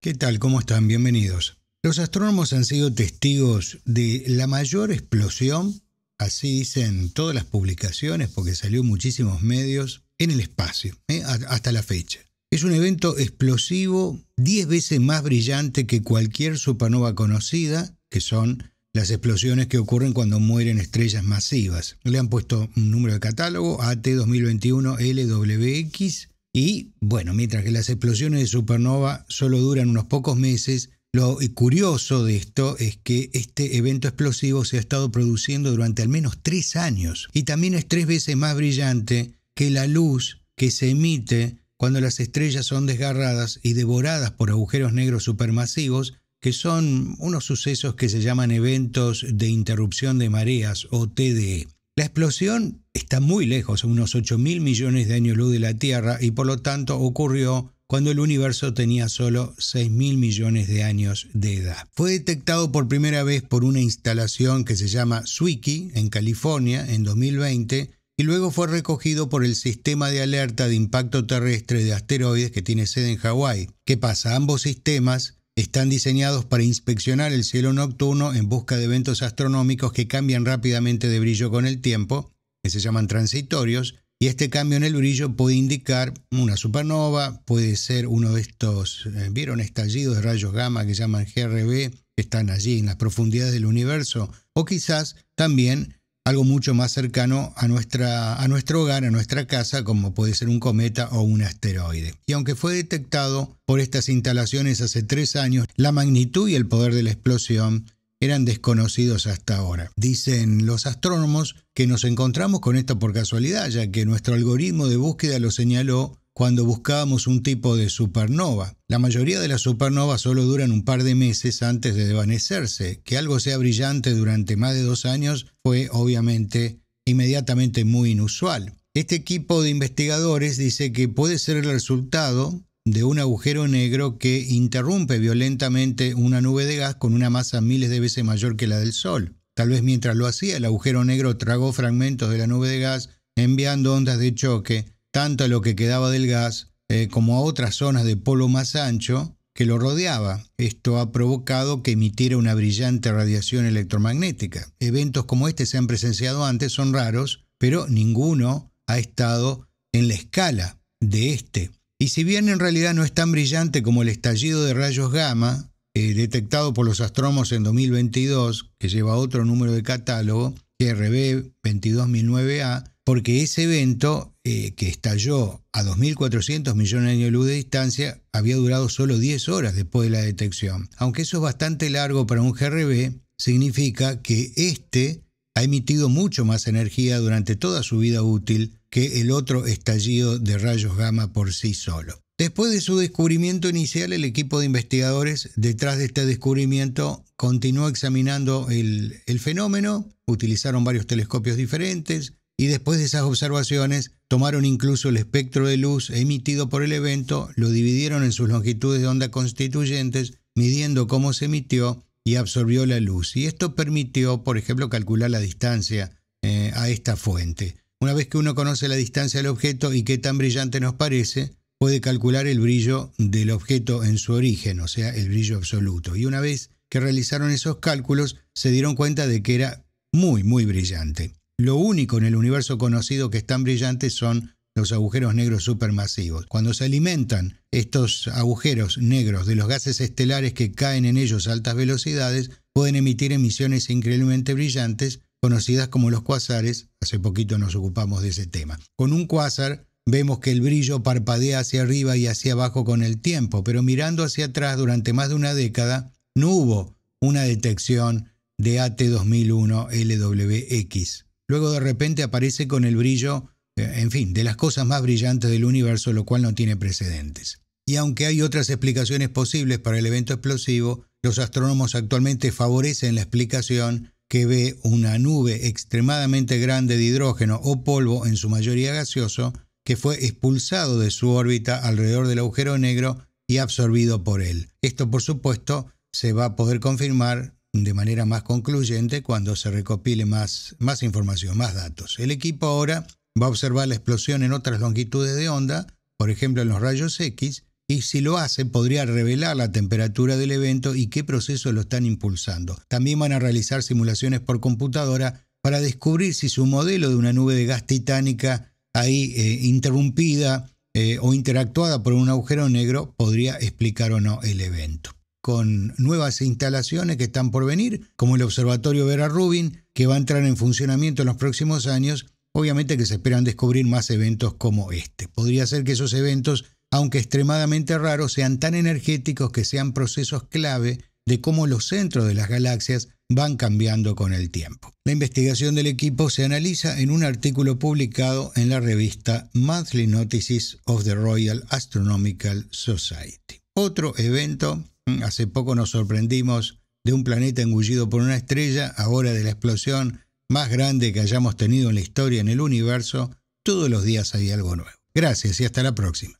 ¿Qué tal? ¿Cómo están? Bienvenidos. Los astrónomos han sido testigos de la mayor explosión, así dicen todas las publicaciones, porque salió en muchísimos medios, en el espacio, ¿eh? hasta la fecha. Es un evento explosivo 10 veces más brillante que cualquier supernova conocida, que son las explosiones que ocurren cuando mueren estrellas masivas. Le han puesto un número de catálogo, AT 2021 LWX, y bueno, mientras que las explosiones de supernova solo duran unos pocos meses, lo curioso de esto es que este evento explosivo se ha estado produciendo durante al menos tres años y también es tres veces más brillante que la luz que se emite cuando las estrellas son desgarradas y devoradas por agujeros negros supermasivos, que son unos sucesos que se llaman eventos de interrupción de mareas o TDE. La explosión está muy lejos, a unos 8 mil millones de años luz de la Tierra, y por lo tanto ocurrió cuando el universo tenía solo 6 mil millones de años de edad. Fue detectado por primera vez por una instalación que se llama Swiki en California en 2020 y luego fue recogido por el Sistema de Alerta de Impacto Terrestre de Asteroides que tiene sede en Hawái. ¿Qué pasa? Ambos sistemas están diseñados para inspeccionar el cielo nocturno en busca de eventos astronómicos que cambian rápidamente de brillo con el tiempo, que se llaman transitorios, y este cambio en el brillo puede indicar una supernova, puede ser uno de estos, eh, ¿vieron? Estallidos de rayos gamma que llaman GRB, que están allí en las profundidades del universo, o quizás también algo mucho más cercano a, nuestra, a nuestro hogar, a nuestra casa, como puede ser un cometa o un asteroide. Y aunque fue detectado por estas instalaciones hace tres años, la magnitud y el poder de la explosión eran desconocidos hasta ahora. Dicen los astrónomos que nos encontramos con esto por casualidad, ya que nuestro algoritmo de búsqueda lo señaló cuando buscábamos un tipo de supernova. La mayoría de las supernovas solo duran un par de meses antes de desvanecerse. Que algo sea brillante durante más de dos años fue obviamente inmediatamente muy inusual. Este equipo de investigadores dice que puede ser el resultado de un agujero negro que interrumpe violentamente una nube de gas con una masa miles de veces mayor que la del Sol. Tal vez mientras lo hacía, el agujero negro tragó fragmentos de la nube de gas, enviando ondas de choque tanto a lo que quedaba del gas eh, como a otras zonas de polo más ancho que lo rodeaba. Esto ha provocado que emitiera una brillante radiación electromagnética. Eventos como este se han presenciado antes, son raros, pero ninguno ha estado en la escala de este. Y si bien en realidad no es tan brillante como el estallido de rayos gamma, eh, detectado por los astrónomos en 2022, que lleva otro número de catálogo, GRB 22.009A, porque ese evento eh, que estalló a 2.400 millones de años luz de distancia había durado solo 10 horas después de la detección. Aunque eso es bastante largo para un GRB, significa que este ha emitido mucho más energía durante toda su vida útil que el otro estallido de rayos gamma por sí solo. Después de su descubrimiento inicial, el equipo de investigadores detrás de este descubrimiento continuó examinando el, fenómeno, utilizaron varios telescopios diferentes y después de esas observaciones tomaron incluso el espectro de luz emitido por el evento, lo dividieron en sus longitudes de onda constituyentes, midiendo cómo se emitió y absorbió la luz. Y esto permitió, por ejemplo, calcular la distancia eh, a esta fuente. Una vez que uno conoce la distancia del objeto y qué tan brillante nos parece, puede calcular el brillo del objeto en su origen, o sea, el brillo absoluto. Y una vez que realizaron esos cálculos, se dieron cuenta de que era muy, muy brillante. Lo único en el universo conocido que es tan brillante son los agujeros negros supermasivos. Cuando se alimentan estos agujeros negros de los gases estelares que caen en ellos a altas velocidades, pueden emitir emisiones increíblemente brillantes conocidas como los cuásares. hace poquito nos ocupamos de ese tema. Con un cuásar Vemos que el brillo parpadea hacia arriba y hacia abajo con el tiempo, pero mirando hacia atrás durante más de una década, no hubo una detección de AT2001 LWX. Luego de repente aparece con el brillo, eh, en fin, de las cosas más brillantes del universo, lo cual no tiene precedentes. Y aunque hay otras explicaciones posibles para el evento explosivo, los astrónomos actualmente favorecen la explicación que ve una nube extremadamente grande de hidrógeno o polvo, en su mayoría gaseoso, que fue expulsado de su órbita alrededor del agujero negro y absorbido por él. Esto, por supuesto, se va a poder confirmar de manera más concluyente cuando se recopile más, más información, más datos. El equipo ahora va a observar la explosión en otras longitudes de onda, por ejemplo en los rayos X, y si lo hace podría revelar la temperatura del evento y qué proceso lo están impulsando. También van a realizar simulaciones por computadora para descubrir si su modelo de una nube de gas titánica ahí eh, interrumpida eh, o interactuada por un agujero negro podría explicar o no el evento. Con nuevas instalaciones que están por venir, como el Observatorio Vera Rubin, que va a entrar en funcionamiento en los próximos años, obviamente que se esperan descubrir más eventos como este. Podría ser que esos eventos, aunque extremadamente raros, sean tan energéticos que sean procesos clave de cómo los centros de las galaxias van cambiando con el tiempo. La investigación del equipo se analiza en un artículo publicado en la revista Monthly Notices of the Royal Astronomical Society. Otro evento, mm, hace poco nos sorprendimos de un planeta engullido por una estrella, ahora de la explosión más grande que hayamos tenido en la historia en el universo, todos los días hay algo nuevo. Gracias y hasta la próxima.